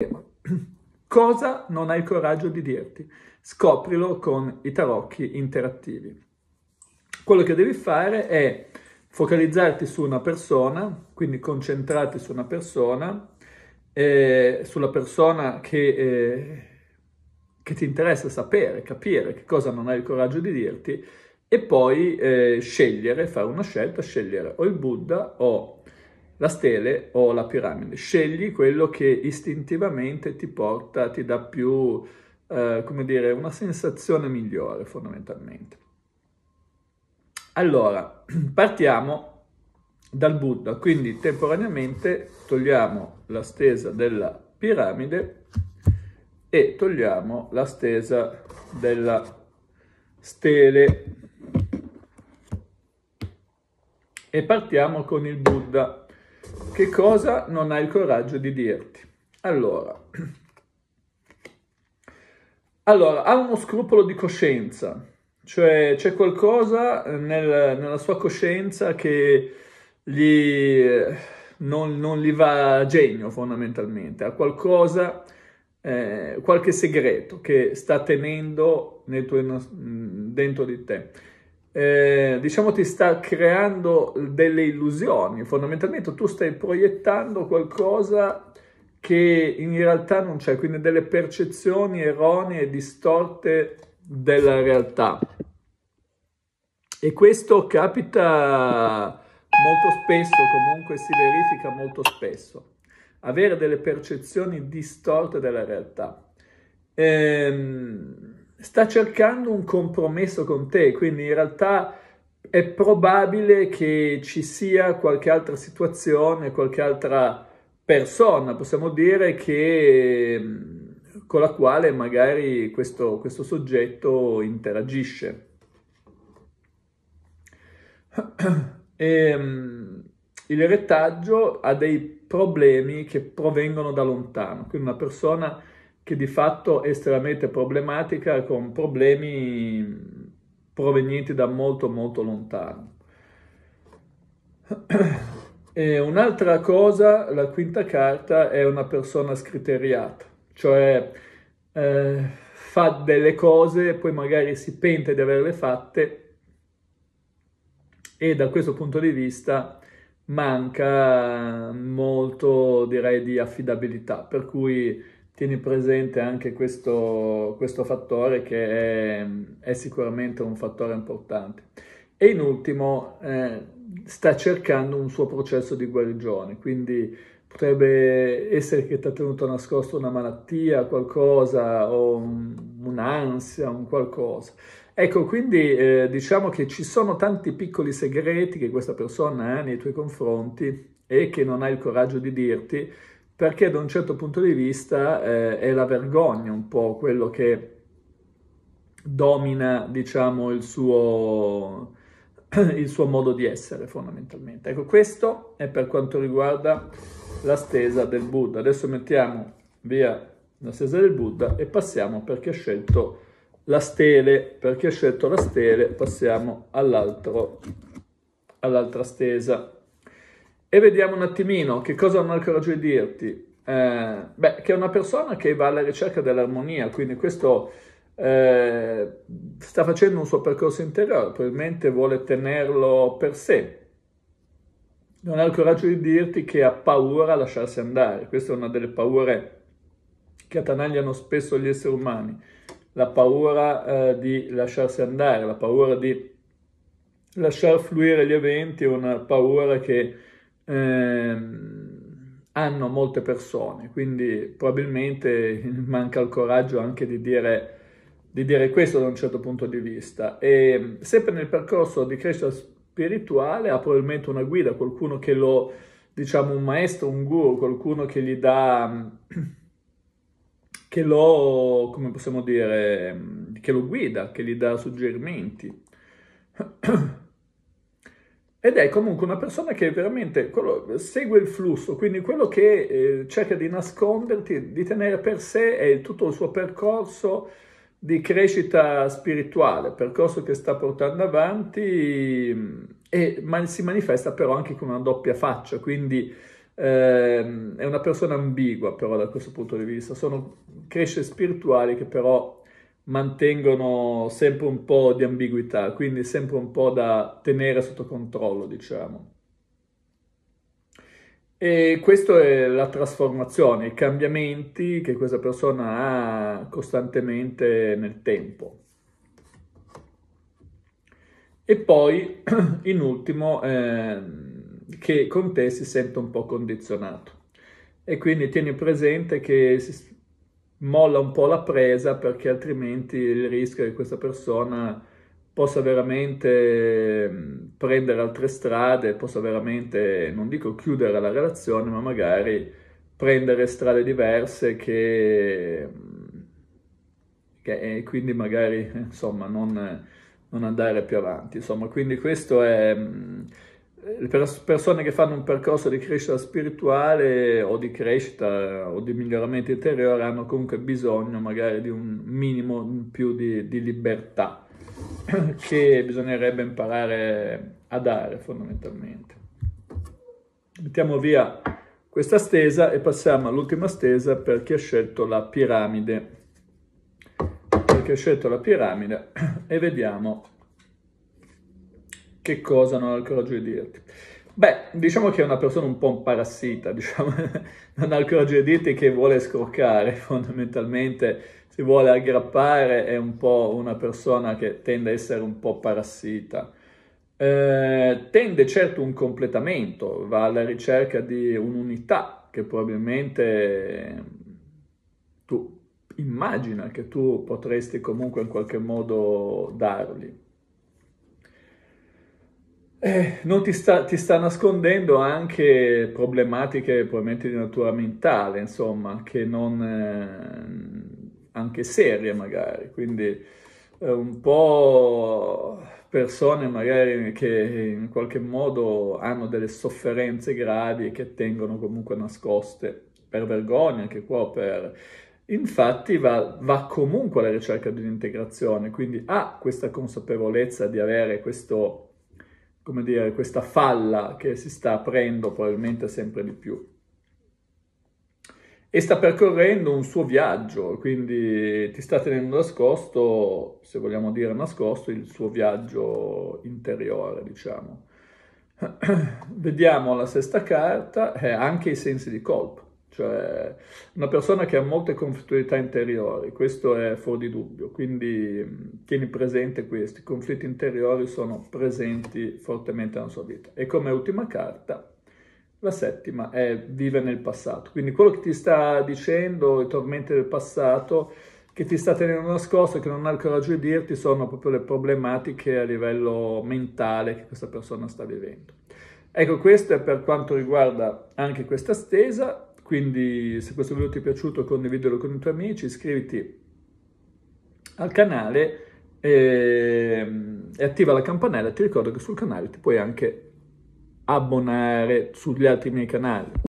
Cosa non hai il coraggio di dirti? Scoprilo con i tarocchi interattivi. Quello che devi fare è focalizzarti su una persona, quindi concentrarti su una persona, eh, sulla persona che, eh, che, ti interessa sapere, capire che cosa non hai il coraggio di dirti e poi eh, scegliere, fare una scelta, scegliere o il Buddha o la stele o la piramide. Scegli quello che istintivamente ti porta, ti dà più, eh, come dire, una sensazione migliore fondamentalmente. Allora, partiamo dal Buddha, quindi temporaneamente togliamo la stesa della piramide e togliamo la stesa della stele e partiamo con il Buddha che cosa non hai il coraggio di dirti? Allora, allora ha uno scrupolo di coscienza, cioè c'è qualcosa nel, nella sua coscienza che gli, non, non, gli va a genio fondamentalmente, ha qualcosa, eh, qualche segreto che sta tenendo tuo, dentro di te eh, diciamo ti sta creando delle illusioni, fondamentalmente tu stai proiettando qualcosa che in realtà non c'è, quindi delle percezioni erronee e distorte della realtà. E questo capita molto spesso, comunque si verifica molto spesso, avere delle percezioni distorte della realtà. Ehm, sta cercando un compromesso con te, quindi in realtà è probabile che ci sia qualche altra situazione, qualche altra persona, possiamo dire, che, mm, con la quale magari questo, questo soggetto interagisce. E, ehm, il retaggio ha dei problemi che provengono da lontano, quindi una persona che di fatto è estremamente problematica con problemi provenienti da molto molto lontano. E un'altra cosa, la quinta carta, è una persona scriteriata, cioè eh, fa delle cose, poi magari si pente di averle fatte e da questo punto di vista manca molto, direi, di affidabilità, per cui tieni presente anche questo, questo fattore che è, è, sicuramente un fattore importante. E in ultimo eh, sta cercando un suo processo di guarigione, quindi potrebbe essere che ti ha tenuto nascosto una malattia, qualcosa, o un'ansia, un qualcosa. Ecco, quindi eh, diciamo che ci sono tanti piccoli segreti che questa persona ha nei tuoi confronti e che non ha il coraggio di dirti, perché da un certo punto di vista eh, è la vergogna un po' quello che domina, diciamo, il suo, il suo modo di essere fondamentalmente. Ecco, questo è per quanto riguarda la stesa del Buddha. Adesso mettiamo via la stesa del Buddha e passiamo perché ha scelto la stele, perché ha scelto la stele, passiamo all'altra stesa. E vediamo un attimino che cosa non ho il coraggio di dirti. Eh, beh, che è una persona che va alla ricerca dell'armonia, quindi questo eh, sta facendo un suo percorso interiore, probabilmente vuole tenerlo per sé. Non ha il coraggio di dirti che ha paura a lasciarsi andare, questa è una delle paure che attanagliano spesso gli esseri umani, la paura eh, di lasciarsi andare, la paura di lasciar fluire gli eventi, una paura che ehm, hanno molte persone, quindi probabilmente manca il coraggio anche di dire, di dire questo da un certo punto di vista. E mm, sempre nel percorso di crescita spirituale ha probabilmente una guida, qualcuno che lo, diciamo un maestro, un guru, qualcuno che gli dà, mm, che lo, come possiamo dire, mm, che lo guida, che gli dà suggerimenti. ed è comunque una persona che veramente quello, segue il flusso, quindi quello che eh, cerca di nasconderti, di tenere per sé è tutto il suo percorso di crescita spirituale, percorso che sta portando avanti, mm, e, ma si manifesta però anche con una doppia faccia, quindi eh, è una persona ambigua però da questo punto di vista, sono cresce spirituali che però mantengono sempre un po' di ambiguità, quindi sempre un po' da tenere sotto controllo, diciamo. E questa è la trasformazione, i cambiamenti che questa persona ha costantemente nel tempo. E poi, in ultimo, eh, che con te si sente un po' condizionato. E quindi tieni presente che si, molla un po' la presa perché altrimenti il rischio è che questa persona possa veramente mm, prendere altre strade, possa veramente, non dico chiudere la relazione, ma magari prendere strade diverse che, mm, che eh, quindi magari insomma non, non andare più avanti. Insomma, quindi questo è mm, le eh, pers- persone che fanno un percorso di crescita spirituale o di crescita eh, o di miglioramento interiore hanno comunque bisogno magari di un minimo in più di, di libertà che bisognerebbe imparare a dare fondamentalmente. Mettiamo via questa stesa e passiamo all'ultima stesa per chi ha scelto la piramide. Per chi ha scelto la piramide e vediamo che cosa non ha il coraggio di dirti? Beh, diciamo che è una persona un po' un parassita, diciamo, non ha il coraggio di dirti che vuole scroccare, fondamentalmente, si vuole aggrappare, è un po' una persona che tende a essere un po' parassita. Eh, tende certo un completamento, va alla ricerca di un'unità che probabilmente tu immagina che tu potresti comunque in qualche modo dargli. Eh, non ti sta, ti sta, nascondendo anche problematiche probabilmente di natura mentale, insomma, che non eh, anche serie magari, quindi eh, un po' persone magari che in qualche modo hanno delle sofferenze gravi che tengono comunque nascoste per vergogna, anche qua per... Infatti va, va comunque alla ricerca di un'integrazione, quindi ha questa consapevolezza di avere questo come dire, questa falla che si sta aprendo probabilmente sempre di più. E sta percorrendo un suo viaggio, quindi ti sta tenendo nascosto, se vogliamo dire nascosto, il suo viaggio interiore, diciamo. Vediamo la sesta carta, eh, anche i sensi di colpo cioè una persona che ha molte conflittualità interiori, questo è fuori di dubbio, quindi mm, tieni presente questo, i conflitti interiori sono presenti fortemente nella sua vita. E come ultima carta, la settima è vive nel passato, quindi quello che ti sta dicendo, i tormenti del passato, che ti sta tenendo nascosto, che non ha il coraggio di dirti, sono proprio le problematiche a livello mentale che questa persona sta vivendo. Ecco, questo è per quanto riguarda anche questa stesa, quindi se questo video ti è piaciuto condividilo con i tuoi amici, iscriviti al canale e, e attiva la campanella. Ti ricordo che sul canale ti puoi anche abbonare sugli altri miei canali.